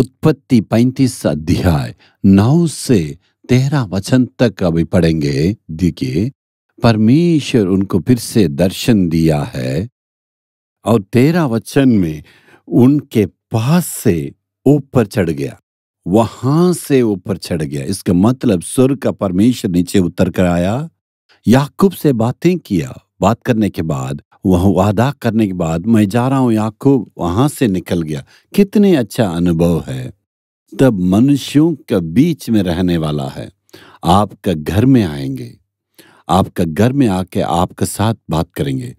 उत्पत्ति पैंतीस अध्याय नौ से तेरह वचन तक अभी पढ़ेंगे देखिए परमेश्वर उनको फिर से दर्शन दिया है और तेरा वचन में उनके पास से ऊपर चढ़ गया वहां से ऊपर चढ़ गया इसका मतलब सुर का परमेश्वर नीचे उतर कर आया याकूब से बातें किया बात करने के बाद वह वादा करने के बाद मैं जा रहा हूं याकूब वहां से निकल गया कितने अच्छा अनुभव है तब मनुष्यों के बीच में रहने वाला है आपका घर में आएंगे आपका घर में आके आपके साथ बात करेंगे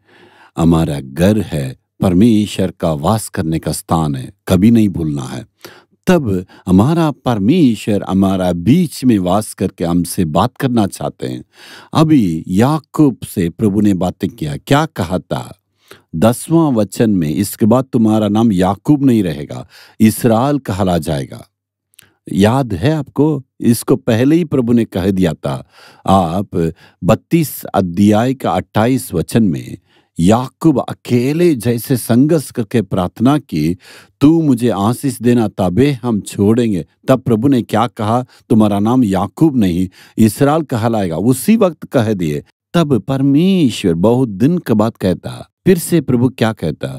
हमारा घर है परमेश्वर का वास करने का स्थान है कभी नहीं भूलना है तब हमारा परमेश्वर हमारा बीच में वास करके हमसे बात करना चाहते हैं अभी याकूब से प्रभु ने बातें किया क्या कहा था दसवां वचन में इसके बाद तुम्हारा नाम याकूब नहीं रहेगा इसराइल कहला जाएगा याद है आपको इसको पहले ही प्रभु ने कह दिया था आप बत्तीस अध्याय का अट्ठाईस वचन में याकूब अकेले जैसे संघर्ष करके प्रार्थना की तू मुझे आशीष देना तबे हम छोड़ेंगे तब प्रभु ने क्या कहा तुम्हारा नाम याकूब नहीं इसराइल कहलाएगा उसी वक्त कह दिए तब परमेश्वर बहुत दिन के बाद कहता फिर से प्रभु क्या कहता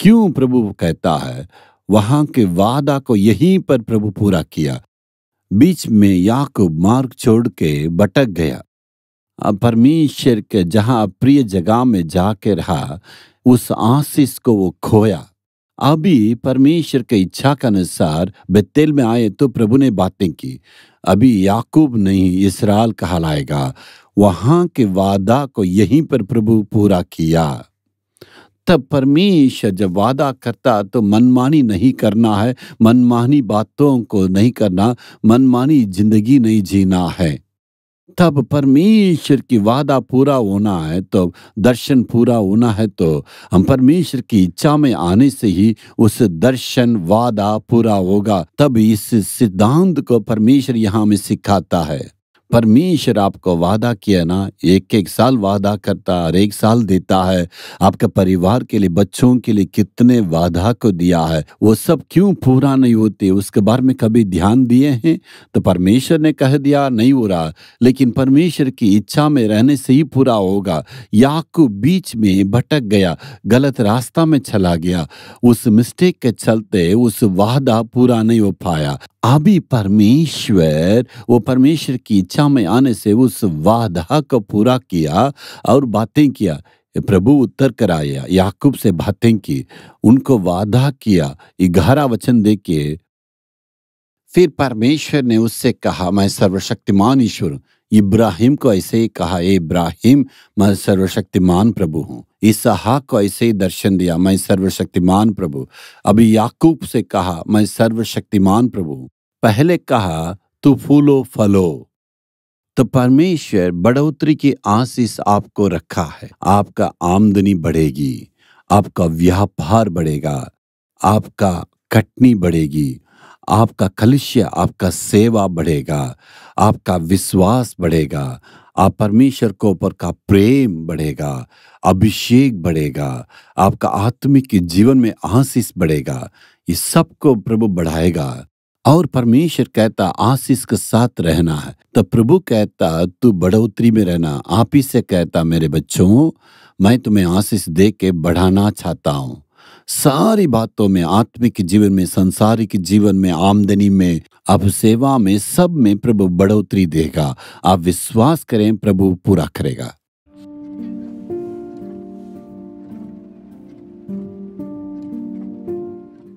क्यों प्रभु कहता है वहां के वादा को यहीं पर प्रभु पूरा किया बीच में याकूब मार्ग छोड़ के भटक गया परमेश्वर के जहां प्रिय जगह में जाके रहा उस आशीष को वो खोया अभी परमेश्वर के इच्छा के अनुसार बेतेल में आए तो प्रभु ने बातें की अभी याकूब नहीं इसराइल कहलाएगा वहां के वादा को यहीं पर प्रभु पूरा किया तब परमेश्वर जब वादा करता तो मनमानी नहीं करना है मनमानी बातों को नहीं करना मनमानी जिंदगी नहीं जीना है तब परमेश्वर की वादा पूरा होना है तो दर्शन पूरा होना है तो हम परमेश्वर की इच्छा में आने से ही उस दर्शन वादा पूरा होगा तब इस सिद्धांत को परमेश्वर यहाँ में सिखाता है परमेश्वर आपको वादा किया ना एक एक साल वादा करता है और एक साल देता है आपके परिवार के लिए बच्चों के लिए कितने वादा को दिया है वो सब क्यों पूरा नहीं होते उसके बारे में कभी ध्यान दिए हैं तो परमेश्वर ने कह दिया नहीं हो रहा लेकिन परमेश्वर की इच्छा में रहने से ही पूरा होगा याकू बीच में भटक गया गलत रास्ता में चला गया उस मिस्टेक के चलते उस वादा पूरा नहीं हो पाया अभी परमेश्वर वो परमेश्वर की इच्छा में आने से उस वादा को पूरा किया और बातें किया प्रभु उत्तर कराया याकूब से बातें की उनको वादा किया ग्यारह वचन दे के फिर परमेश्वर ने उससे कहा मैं सर्वशक्तिमान ईश्वर इब्राहिम को ऐसे ही कहा ए इब्राहिम मैं सर्वशक्तिमान प्रभु हूँ इसहाक को ऐसे ही दर्शन दिया मैं सर्वशक्तिमान प्रभु अभी याकूब से कहा मैं सर्वशक्तिमान प्रभु पहले कहा तू फूलो फलो तो परमेश्वर बढ़ोतरी की आशीष आपको रखा है आपका आमदनी बढ़ेगी आपका व्यापार बढ़ेगा आपका कटनी बढ़ेगी आपका कलिश्य आपका सेवा बढ़ेगा आपका विश्वास बढ़ेगा आप परमेश्वर को ऊपर का प्रेम बढ़ेगा अभिषेक बढ़ेगा आपका आत्मिक जीवन में आशीष बढ़ेगा ये सबको प्रभु बढ़ाएगा और परमेश्वर कहता आशीष के साथ रहना है तो प्रभु कहता तू बढ़ोतरी में रहना आप ही से कहता मेरे बच्चों मैं तुम्हें आशीष दे के बढ़ाना चाहता हूँ सारी बातों में आत्मिक जीवन में संसारिक जीवन में आमदनी में अब सेवा में सब में प्रभु बढ़ोतरी देगा आप विश्वास करें प्रभु पूरा करेगा